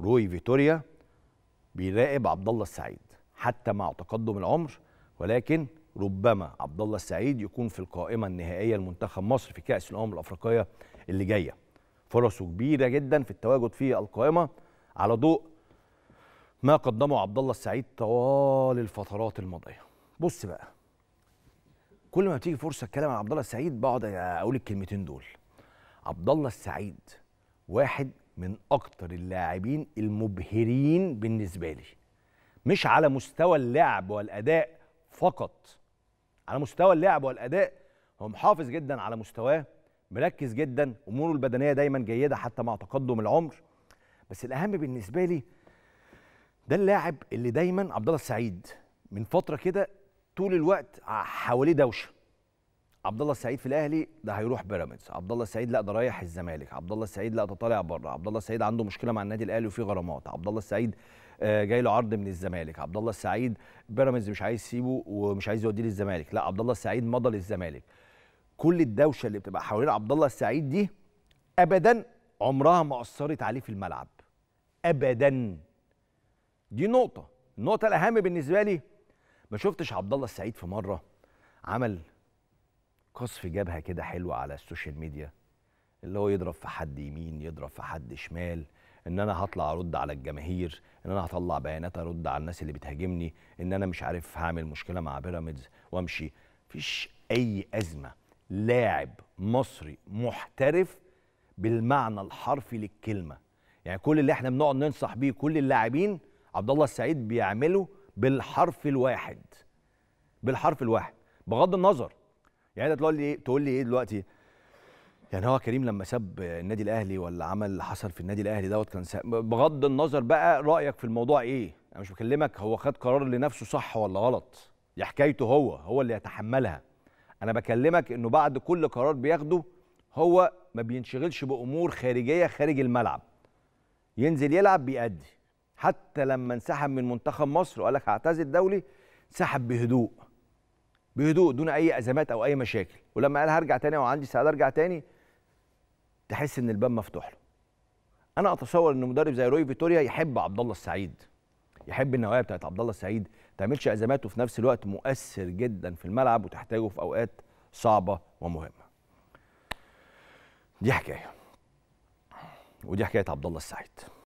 روي فيتوريا بيراقب عبد الله السعيد حتى مع تقدم العمر ولكن ربما عبد الله السعيد يكون في القائمه النهائيه لمنتخب مصر في كاس الامم الافريقيه اللي جايه فرصه كبيره جدا في التواجد في القائمه على ضوء ما قدمه عبد الله السعيد طوال الفترات الماضيه بص بقى كل ما بتيجي فرصه اتكلم عن عبد الله السعيد بقعد اقول الكلمتين دول عبد الله السعيد واحد من اكتر اللاعبين المبهرين بالنسبه لي مش على مستوى اللعب والاداء فقط على مستوى اللعب والاداء هو محافظ جدا على مستواه مركز جدا اموره البدنيه دايما جيده حتى مع تقدم العمر بس الاهم بالنسبه لي ده اللاعب اللي دايما عبد الله السعيد من فتره كده طول الوقت حواليه دوشه عبد الله السعيد في الاهلي ده هيروح بيراميدز عبد الله السعيد لا ده رايح الزمالك عبد الله السعيد لا ده طالع بره عبد الله السعيد عنده مشكله مع النادي الاهلي وفي غرامات عبد الله السعيد آه، جاي له عرض من الزمالك عبد الله السعيد بيراميدز مش عايز يسيبه ومش عايز يوديه للزمالك لا عبد الله السعيد مضى للزمالك كل الدوشه اللي بتبقى حوالين عبد الله السعيد دي ابدا عمرها ما اثرت عليه في الملعب ابدا دي نقطه النقطه الاهم بالنسبه لي ما شفتش عبد الله السعيد في مره عمل قصف جبهه كده حلوه على السوشيال ميديا اللي هو يضرب في حد يمين يضرب في حد شمال ان انا هطلع ارد على الجماهير ان انا هطلع بيانات ارد على الناس اللي بتهاجمني ان انا مش عارف هعمل مشكله مع بيراميدز وامشي مفيش اي ازمه لاعب مصري محترف بالمعنى الحرفي للكلمه يعني كل اللي احنا بنقعد ننصح بيه كل اللاعبين عبد الله السعيد بيعمله بالحرف الواحد بالحرف الواحد بغض النظر يعني انت تقول لي ايه تقول لي ايه دلوقتي يعني هو كريم لما ساب النادي الاهلي ولا عمل اللي حصل في النادي الاهلي دوت كان بغض النظر بقى رايك في الموضوع ايه انا مش بكلمك هو خد قرار لنفسه صح ولا غلط دي حكايته هو هو اللي يتحملها انا بكلمك انه بعد كل قرار بياخده هو ما بينشغلش بامور خارجيه خارج الملعب ينزل يلعب بيأدي حتى لما انسحب من منتخب مصر وقال لك هعتزل دولي انسحب بهدوء بهدوء دون اي ازمات او اي مشاكل ولما قال هرجع تاني او عندي استعداد ارجع تاني تحس ان الباب مفتوح له انا اتصور ان مدرب زي روي فيتوريا يحب عبد الله السعيد يحب النوايا بتاعت عبد الله السعيد ما تعملش ازمات وفي نفس الوقت مؤثر جدا في الملعب وتحتاجه في اوقات صعبه ومهمه دي حكايه ودي حكايه عبد الله السعيد